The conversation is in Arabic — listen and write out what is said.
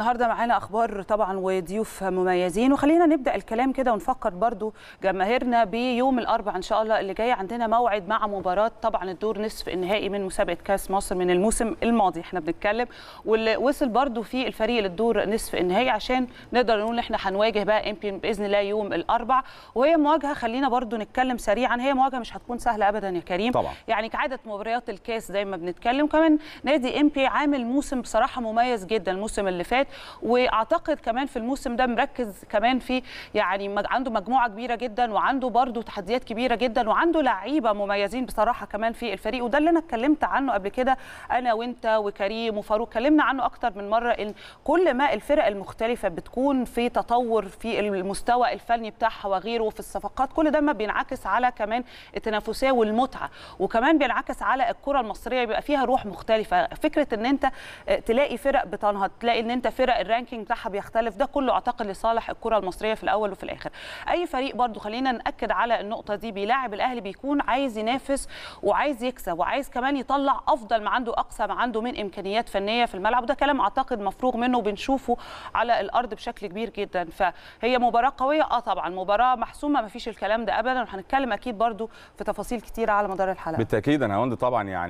النهارده معانا اخبار طبعا وضيوف مميزين وخلينا نبدا الكلام كده ونفكر برضو جماهيرنا بيوم الاربعاء ان شاء الله اللي جاي عندنا موعد مع مباراه طبعا الدور نصف النهائي من مسابقه كاس مصر من الموسم الماضي احنا بنتكلم واللي وصل برضو في الفريق للدور نصف النهائي عشان نقدر نقول ان احنا هنواجه بقى امبيون باذن الله يوم الاربعاء وهي مواجهه خلينا برضو نتكلم سريعا هي مواجهه مش هتكون سهله ابدا يا كريم طبعا. يعني كعاده مباريات الكاس دايما بنتكلم كمان نادي امبي عامل موسم بصراحه مميز جدا الموسم اللي فات التشجيعات واعتقد كمان في الموسم ده مركز كمان في يعني عنده مجموعه كبيره جدا وعنده برده تحديات كبيره جدا وعنده لعيبه مميزين بصراحه كمان في الفريق وده اللي انا اتكلمت عنه قبل كده انا وانت وكريم وفاروق اتكلمنا عنه اكتر من مره ان كل ما الفرق المختلفه بتكون في تطور في المستوى الفني بتاعها وغيره في الصفقات كل ده ما بينعكس على كمان التنافسيه والمتعه وكمان بينعكس على الكره المصريه بيبقى فيها روح مختلفه فكره ان انت آه، تلاقي فرق بتنهض تلاقي ان انت فرق الرانكينج بتاعها بيختلف ده كله اعتقد لصالح الكره المصريه في الاول وفي الاخر اي فريق برضو خلينا ناكد على النقطه دي بيلاعب الاهلي بيكون عايز ينافس وعايز يكسب وعايز كمان يطلع افضل ما عنده اقصى ما عنده من امكانيات فنيه في الملعب وده كلام اعتقد مفروغ منه وبنشوفه على الارض بشكل كبير جدا فهي مباراه قويه اه طبعا مباراه محسومه ما فيش الكلام ده ابدا وهنتكلم اكيد برضو في تفاصيل كتير على مدار الحلقه بالتاكيد انا طبعا يعني